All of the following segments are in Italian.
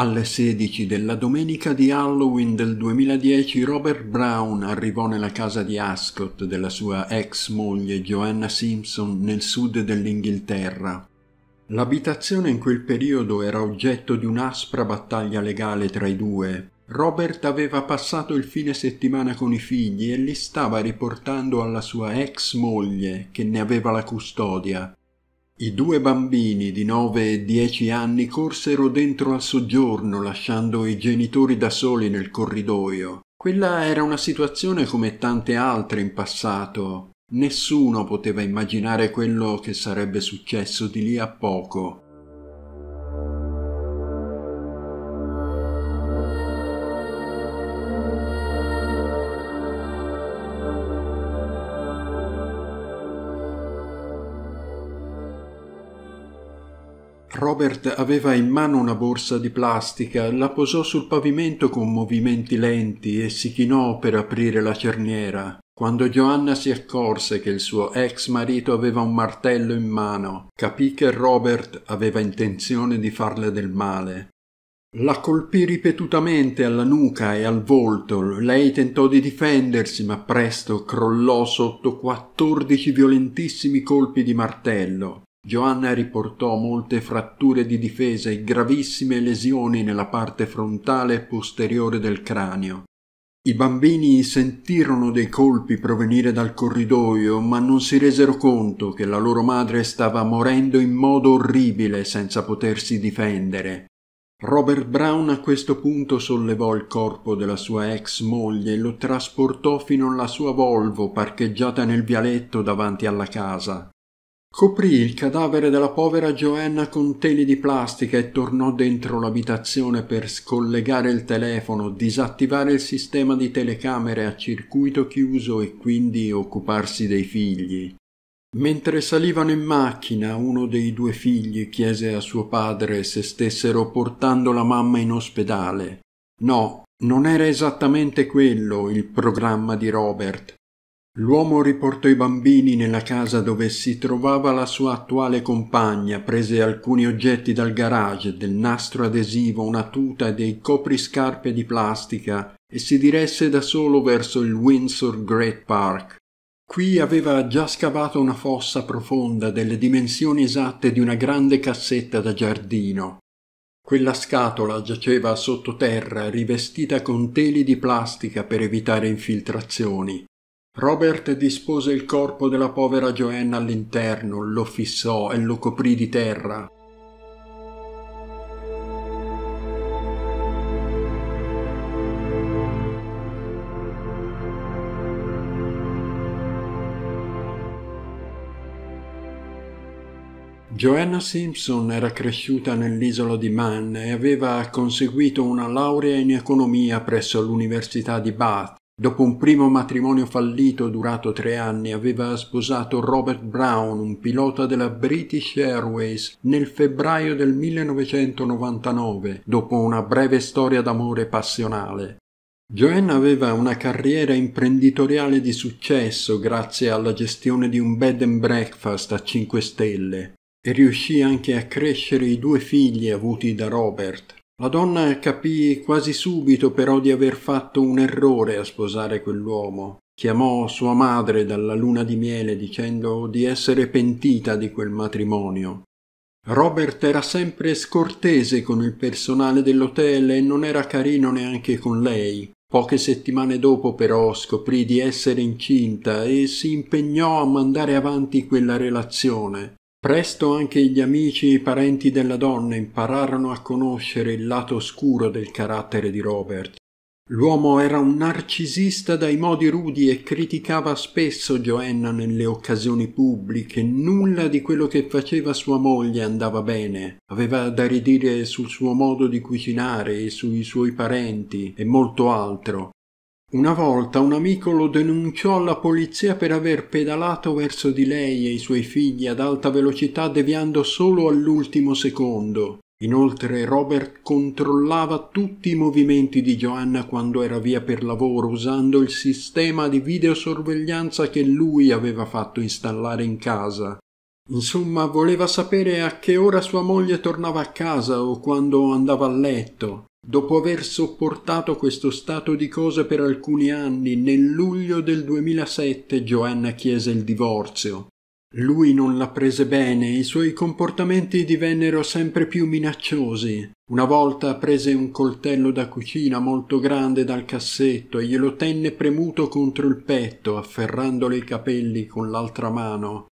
Alle 16 della domenica di Halloween del 2010 Robert Brown arrivò nella casa di Ascot della sua ex moglie Joanna Simpson nel sud dell'Inghilterra. L'abitazione in quel periodo era oggetto di un'aspra battaglia legale tra i due. Robert aveva passato il fine settimana con i figli e li stava riportando alla sua ex moglie che ne aveva la custodia i due bambini di nove e dieci anni corsero dentro al soggiorno lasciando i genitori da soli nel corridoio quella era una situazione come tante altre in passato nessuno poteva immaginare quello che sarebbe successo di lì a poco Robert aveva in mano una borsa di plastica, la posò sul pavimento con movimenti lenti e si chinò per aprire la cerniera. Quando Joanna si accorse che il suo ex marito aveva un martello in mano, capì che Robert aveva intenzione di farle del male. La colpì ripetutamente alla nuca e al volto. Lei tentò di difendersi, ma presto crollò sotto quattordici violentissimi colpi di martello. Joanna riportò molte fratture di difesa e gravissime lesioni nella parte frontale e posteriore del cranio. I bambini sentirono dei colpi provenire dal corridoio, ma non si resero conto che la loro madre stava morendo in modo orribile senza potersi difendere. Robert Brown a questo punto sollevò il corpo della sua ex moglie e lo trasportò fino alla sua Volvo parcheggiata nel vialetto davanti alla casa. Coprì il cadavere della povera Joanna con teli di plastica e tornò dentro l'abitazione per scollegare il telefono, disattivare il sistema di telecamere a circuito chiuso e quindi occuparsi dei figli. Mentre salivano in macchina, uno dei due figli chiese a suo padre se stessero portando la mamma in ospedale. No, non era esattamente quello il programma di Robert, L'uomo riportò i bambini nella casa dove si trovava la sua attuale compagna, prese alcuni oggetti dal garage, del nastro adesivo, una tuta e dei copriscarpe di plastica e si diresse da solo verso il Windsor Great Park. Qui aveva già scavato una fossa profonda delle dimensioni esatte di una grande cassetta da giardino. Quella scatola giaceva sottoterra, rivestita con teli di plastica per evitare infiltrazioni. Robert dispose il corpo della povera Joanna all'interno, lo fissò e lo coprì di terra. Joanna Simpson era cresciuta nell'isola di Man e aveva conseguito una laurea in economia presso l'Università di Bath, Dopo un primo matrimonio fallito durato tre anni, aveva sposato Robert Brown, un pilota della British Airways, nel febbraio del 1999, dopo una breve storia d'amore passionale. Joanne aveva una carriera imprenditoriale di successo grazie alla gestione di un bed and breakfast a 5 stelle e riuscì anche a crescere i due figli avuti da Robert, la donna capì quasi subito però di aver fatto un errore a sposare quell'uomo. Chiamò sua madre dalla luna di miele dicendo di essere pentita di quel matrimonio. Robert era sempre scortese con il personale dell'hotel e non era carino neanche con lei. Poche settimane dopo però scoprì di essere incinta e si impegnò a mandare avanti quella relazione. Presto anche gli amici e i parenti della donna impararono a conoscere il lato oscuro del carattere di Robert. L'uomo era un narcisista dai modi rudi e criticava spesso Joanna nelle occasioni pubbliche. Nulla di quello che faceva sua moglie andava bene. Aveva da ridire sul suo modo di cucinare e sui suoi parenti e molto altro. Una volta un amico lo denunciò alla polizia per aver pedalato verso di lei e i suoi figli ad alta velocità deviando solo all'ultimo secondo. Inoltre Robert controllava tutti i movimenti di Joanna quando era via per lavoro usando il sistema di videosorveglianza che lui aveva fatto installare in casa. Insomma, voleva sapere a che ora sua moglie tornava a casa o quando andava a letto. Dopo aver sopportato questo stato di cose per alcuni anni, nel luglio del 2007 Joanna chiese il divorzio. Lui non la prese bene, i suoi comportamenti divennero sempre più minacciosi. Una volta prese un coltello da cucina molto grande dal cassetto e glielo tenne premuto contro il petto, afferrandole i capelli con l'altra mano.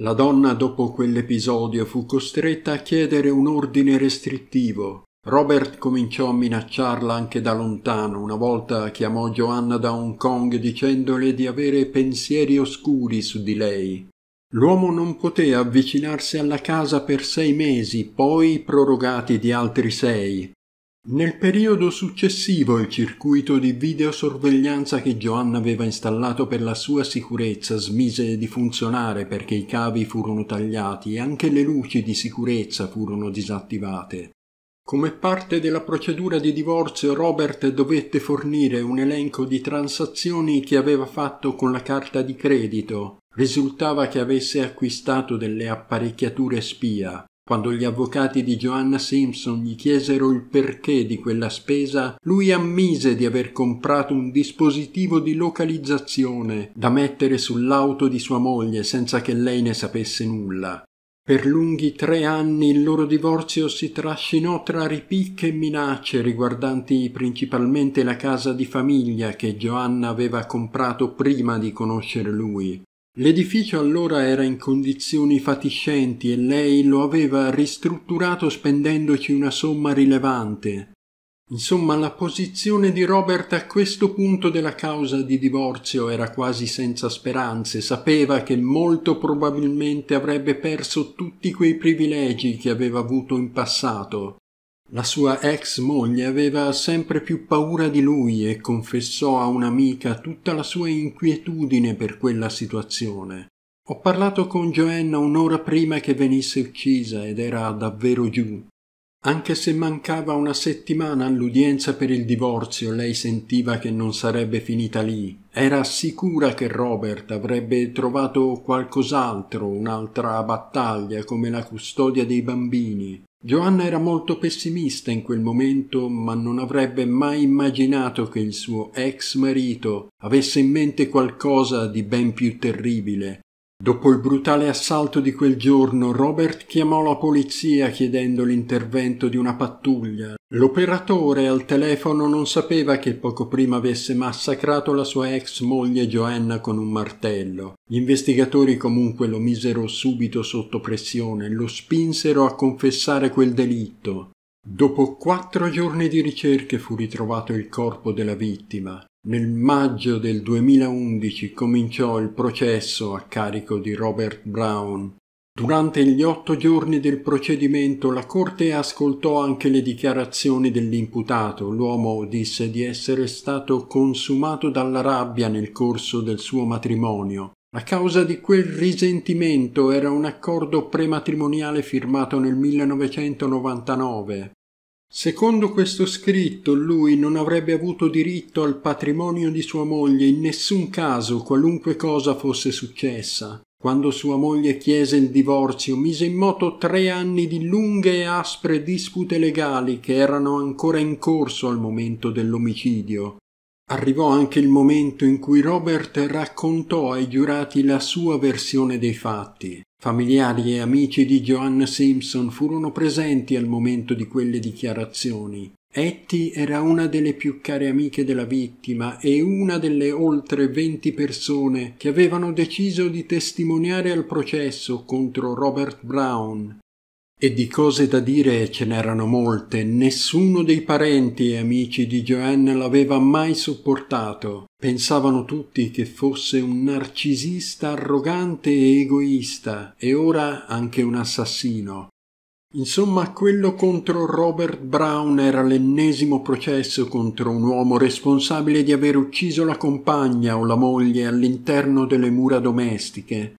La donna dopo quell'episodio fu costretta a chiedere un ordine restrittivo. Robert cominciò a minacciarla anche da lontano. Una volta chiamò Joanna da Hong Kong dicendole di avere pensieri oscuri su di lei. L'uomo non poté avvicinarsi alla casa per sei mesi, poi prorogati di altri sei. Nel periodo successivo il circuito di videosorveglianza che Joanna aveva installato per la sua sicurezza smise di funzionare perché i cavi furono tagliati e anche le luci di sicurezza furono disattivate. Come parte della procedura di divorzio Robert dovette fornire un elenco di transazioni che aveva fatto con la carta di credito. Risultava che avesse acquistato delle apparecchiature spia. Quando gli avvocati di Joanna Simpson gli chiesero il perché di quella spesa, lui ammise di aver comprato un dispositivo di localizzazione da mettere sull'auto di sua moglie senza che lei ne sapesse nulla. Per lunghi tre anni il loro divorzio si trascinò tra ripicche e minacce riguardanti principalmente la casa di famiglia che Joanna aveva comprato prima di conoscere lui. L'edificio allora era in condizioni fatiscenti e lei lo aveva ristrutturato spendendoci una somma rilevante. Insomma, la posizione di Robert a questo punto della causa di divorzio era quasi senza speranze, sapeva che molto probabilmente avrebbe perso tutti quei privilegi che aveva avuto in passato. La sua ex moglie aveva sempre più paura di lui e confessò a un'amica tutta la sua inquietudine per quella situazione. Ho parlato con Joanna un'ora prima che venisse uccisa ed era davvero giù. Anche se mancava una settimana all'udienza per il divorzio, lei sentiva che non sarebbe finita lì. Era sicura che Robert avrebbe trovato qualcos'altro, un'altra battaglia come la custodia dei bambini. Joanna era molto pessimista in quel momento, ma non avrebbe mai immaginato che il suo ex marito avesse in mente qualcosa di ben più terribile, Dopo il brutale assalto di quel giorno, Robert chiamò la polizia chiedendo l'intervento di una pattuglia. L'operatore al telefono non sapeva che poco prima avesse massacrato la sua ex moglie Joanna con un martello. Gli investigatori comunque lo misero subito sotto pressione, lo spinsero a confessare quel delitto. Dopo quattro giorni di ricerche fu ritrovato il corpo della vittima. Nel maggio del 2011 cominciò il processo a carico di Robert Brown. Durante gli otto giorni del procedimento la Corte ascoltò anche le dichiarazioni dell'imputato. L'uomo disse di essere stato consumato dalla rabbia nel corso del suo matrimonio. La causa di quel risentimento era un accordo prematrimoniale firmato nel 1999 Secondo questo scritto lui non avrebbe avuto diritto al patrimonio di sua moglie in nessun caso qualunque cosa fosse successa. Quando sua moglie chiese il divorzio, mise in moto tre anni di lunghe e aspre dispute legali che erano ancora in corso al momento dell'omicidio. Arrivò anche il momento in cui Robert raccontò ai giurati la sua versione dei fatti. Familiari e amici di Joanna Simpson furono presenti al momento di quelle dichiarazioni. Etty era una delle più care amiche della vittima e una delle oltre venti persone che avevano deciso di testimoniare al processo contro Robert Brown, e di cose da dire ce n'erano molte, nessuno dei parenti e amici di Joanne l'aveva mai sopportato. Pensavano tutti che fosse un narcisista arrogante e egoista, e ora anche un assassino. Insomma, quello contro Robert Brown era l'ennesimo processo contro un uomo responsabile di aver ucciso la compagna o la moglie all'interno delle mura domestiche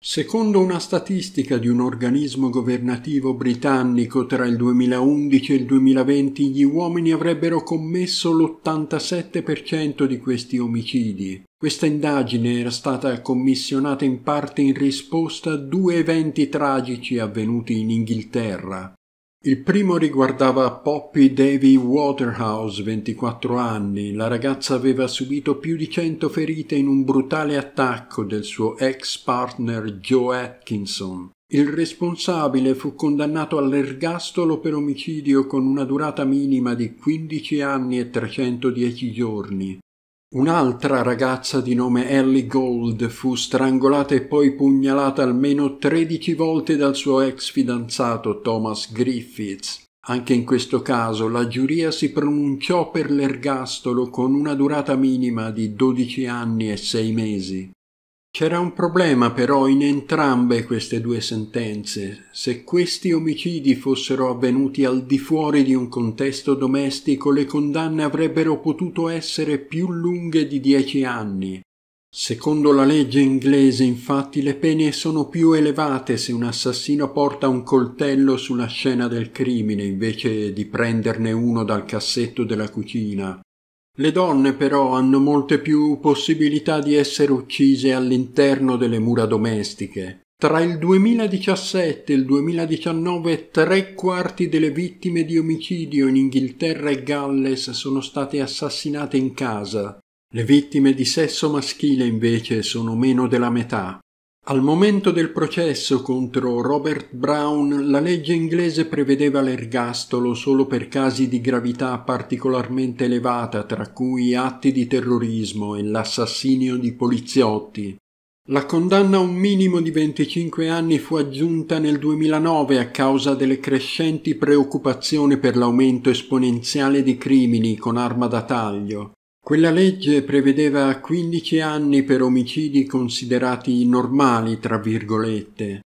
Secondo una statistica di un organismo governativo britannico, tra il 2011 e il 2020 gli uomini avrebbero commesso l'87% di questi omicidi. Questa indagine era stata commissionata in parte in risposta a due eventi tragici avvenuti in Inghilterra. Il primo riguardava Poppy Davy Waterhouse, 24 anni. La ragazza aveva subito più di 100 ferite in un brutale attacco del suo ex partner Joe Atkinson. Il responsabile fu condannato all'ergastolo per omicidio con una durata minima di 15 anni e 310 giorni. Un'altra ragazza di nome Ellie Gold fu strangolata e poi pugnalata almeno 13 volte dal suo ex fidanzato Thomas Griffiths. Anche in questo caso la giuria si pronunciò per l'ergastolo con una durata minima di 12 anni e 6 mesi. C'era un problema però in entrambe queste due sentenze. Se questi omicidi fossero avvenuti al di fuori di un contesto domestico, le condanne avrebbero potuto essere più lunghe di dieci anni. Secondo la legge inglese, infatti, le pene sono più elevate se un assassino porta un coltello sulla scena del crimine invece di prenderne uno dal cassetto della cucina. Le donne però hanno molte più possibilità di essere uccise all'interno delle mura domestiche. Tra il 2017 e il 2019 tre quarti delle vittime di omicidio in Inghilterra e Galles sono state assassinate in casa. Le vittime di sesso maschile invece sono meno della metà. Al momento del processo contro Robert Brown la legge inglese prevedeva l'ergastolo solo per casi di gravità particolarmente elevata, tra cui atti di terrorismo e l'assassinio di poliziotti. La condanna a un minimo di 25 anni fu aggiunta nel 2009 a causa delle crescenti preoccupazioni per l'aumento esponenziale di crimini con arma da taglio. Quella legge prevedeva 15 anni per omicidi considerati normali, tra virgolette.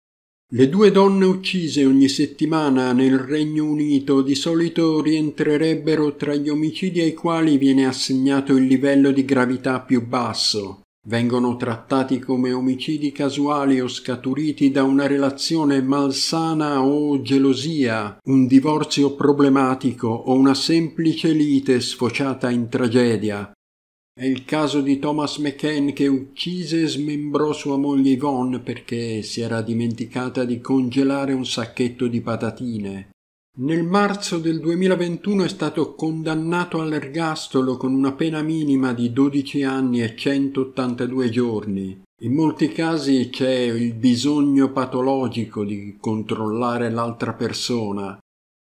Le due donne uccise ogni settimana nel Regno Unito di solito rientrerebbero tra gli omicidi ai quali viene assegnato il livello di gravità più basso, vengono trattati come omicidi casuali o scaturiti da una relazione malsana o gelosia, un divorzio problematico o una semplice lite sfociata in tragedia. È il caso di Thomas McCann che uccise e smembrò sua moglie Yvonne perché si era dimenticata di congelare un sacchetto di patatine. Nel marzo del 2021 è stato condannato all'ergastolo con una pena minima di 12 anni e 182 giorni. In molti casi c'è il bisogno patologico di controllare l'altra persona.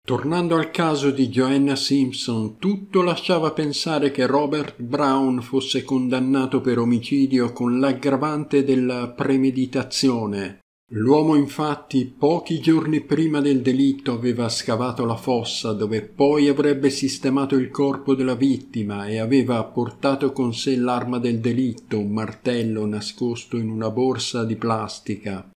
Tornando al caso di Joanna Simpson, tutto lasciava pensare che Robert Brown fosse condannato per omicidio con l'aggravante della premeditazione, L'uomo infatti pochi giorni prima del delitto aveva scavato la fossa dove poi avrebbe sistemato il corpo della vittima e aveva portato con sé l'arma del delitto, un martello nascosto in una borsa di plastica.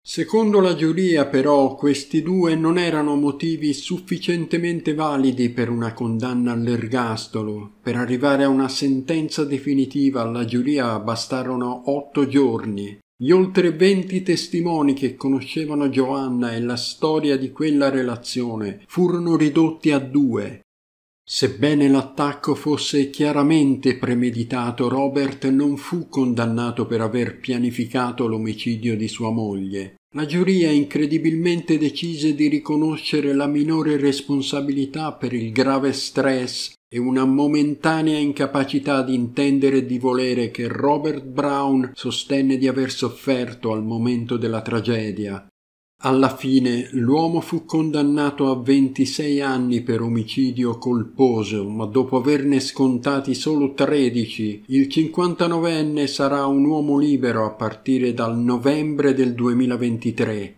Secondo la giuria però questi due non erano motivi sufficientemente validi per una condanna all'ergastolo. Per arrivare a una sentenza definitiva alla giuria bastarono otto giorni. Gli oltre venti testimoni che conoscevano Giovanna e la storia di quella relazione furono ridotti a due. Sebbene l'attacco fosse chiaramente premeditato, Robert non fu condannato per aver pianificato l'omicidio di sua moglie. La giuria incredibilmente decise di riconoscere la minore responsabilità per il grave stress e una momentanea incapacità di intendere e di volere che Robert Brown sostenne di aver sofferto al momento della tragedia. Alla fine l'uomo fu condannato a 26 anni per omicidio colposo, ma dopo averne scontati solo 13, il 59enne sarà un uomo libero a partire dal novembre del 2023.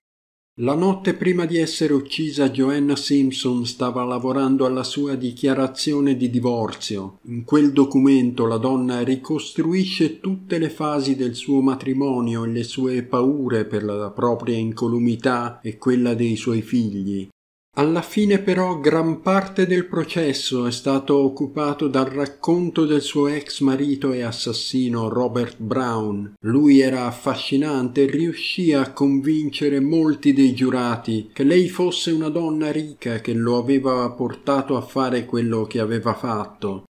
La notte prima di essere uccisa Joanna Simpson stava lavorando alla sua dichiarazione di divorzio. In quel documento la donna ricostruisce tutte le fasi del suo matrimonio e le sue paure per la propria incolumità e quella dei suoi figli. Alla fine però gran parte del processo è stato occupato dal racconto del suo ex marito e assassino Robert Brown. Lui era affascinante e riuscì a convincere molti dei giurati che lei fosse una donna ricca che lo aveva portato a fare quello che aveva fatto.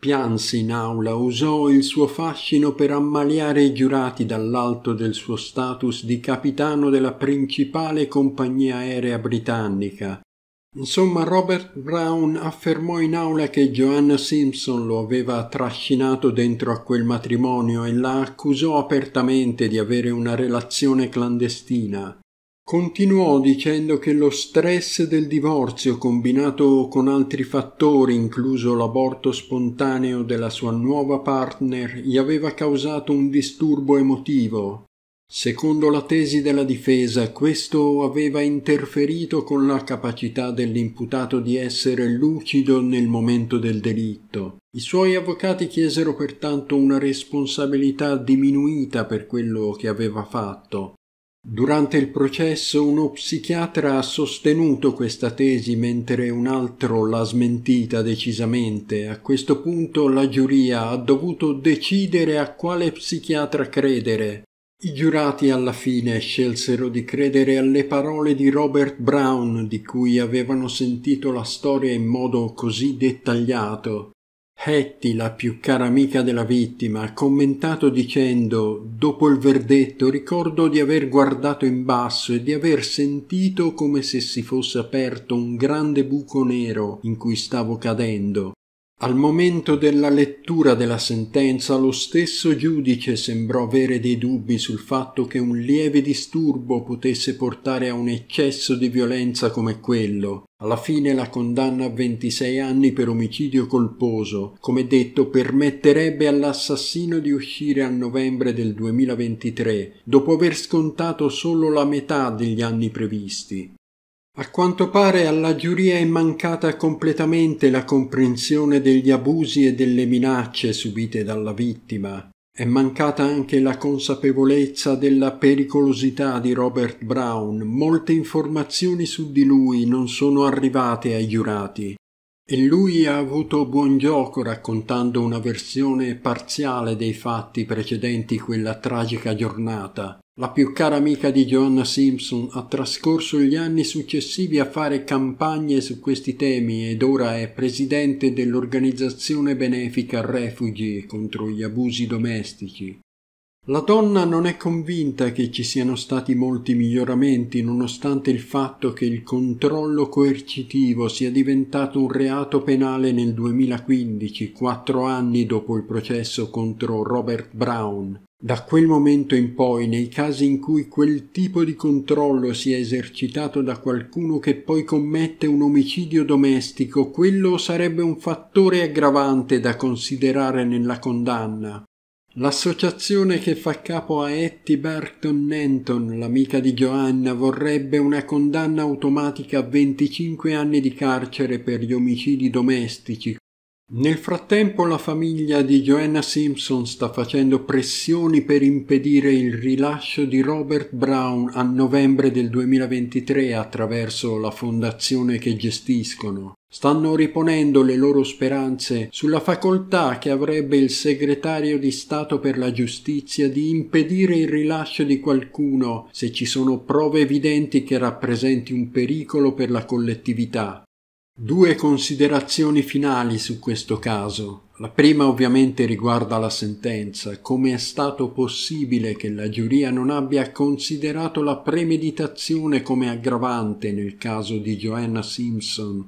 Pianse in aula, usò il suo fascino per ammaliare i giurati dall'alto del suo status di capitano della principale compagnia aerea britannica Insomma, Robert Brown affermò in aula che Joanna Simpson lo aveva trascinato dentro a quel matrimonio e la accusò apertamente di avere una relazione clandestina. Continuò dicendo che lo stress del divorzio combinato con altri fattori, incluso l'aborto spontaneo della sua nuova partner, gli aveva causato un disturbo emotivo Secondo la tesi della difesa, questo aveva interferito con la capacità dell'imputato di essere lucido nel momento del delitto. I suoi avvocati chiesero pertanto una responsabilità diminuita per quello che aveva fatto. Durante il processo uno psichiatra ha sostenuto questa tesi mentre un altro l'ha smentita decisamente. A questo punto la giuria ha dovuto decidere a quale psichiatra credere i giurati alla fine scelsero di credere alle parole di Robert Brown di cui avevano sentito la storia in modo così dettagliato. Hetty, la più cara amica della vittima, ha commentato dicendo Dopo il verdetto ricordo di aver guardato in basso e di aver sentito come se si fosse aperto un grande buco nero in cui stavo cadendo. Al momento della lettura della sentenza lo stesso giudice sembrò avere dei dubbi sul fatto che un lieve disturbo potesse portare a un eccesso di violenza come quello. Alla fine la condanna a 26 anni per omicidio colposo, come detto, permetterebbe all'assassino di uscire a novembre del 2023, dopo aver scontato solo la metà degli anni previsti. A quanto pare alla giuria è mancata completamente la comprensione degli abusi e delle minacce subite dalla vittima. È mancata anche la consapevolezza della pericolosità di Robert Brown. Molte informazioni su di lui non sono arrivate ai giurati. E lui ha avuto buon gioco raccontando una versione parziale dei fatti precedenti quella tragica giornata. La più cara amica di Joanna Simpson ha trascorso gli anni successivi a fare campagne su questi temi ed ora è presidente dell'organizzazione benefica Refugee contro gli abusi domestici. La donna non è convinta che ci siano stati molti miglioramenti nonostante il fatto che il controllo coercitivo sia diventato un reato penale nel 2015, quattro anni dopo il processo contro Robert Brown. Da quel momento in poi, nei casi in cui quel tipo di controllo sia esercitato da qualcuno che poi commette un omicidio domestico, quello sarebbe un fattore aggravante da considerare nella condanna. L'associazione che fa capo a Etty Burton Nanton, l'amica di Joanna, vorrebbe una condanna automatica a 25 anni di carcere per gli omicidi domestici. Nel frattempo la famiglia di Joanna Simpson sta facendo pressioni per impedire il rilascio di Robert Brown a novembre del 2023 attraverso la fondazione che gestiscono. Stanno riponendo le loro speranze sulla facoltà che avrebbe il segretario di Stato per la giustizia di impedire il rilascio di qualcuno se ci sono prove evidenti che rappresenti un pericolo per la collettività. Due considerazioni finali su questo caso. La prima ovviamente riguarda la sentenza, come è stato possibile che la giuria non abbia considerato la premeditazione come aggravante nel caso di Joanna Simpson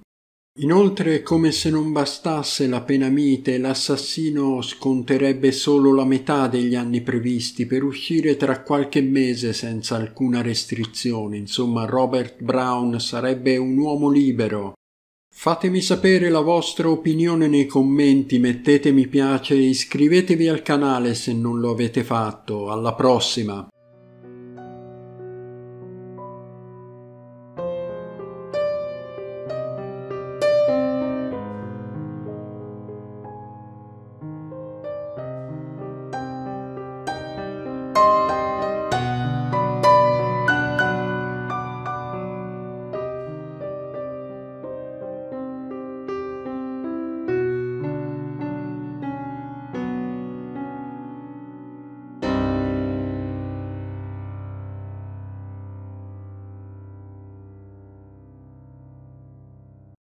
Inoltre, come se non bastasse la pena mite, l'assassino sconterebbe solo la metà degli anni previsti per uscire tra qualche mese senza alcuna restrizione. Insomma, Robert Brown sarebbe un uomo libero. Fatemi sapere la vostra opinione nei commenti, mettete mi piace e iscrivetevi al canale se non lo avete fatto. Alla prossima!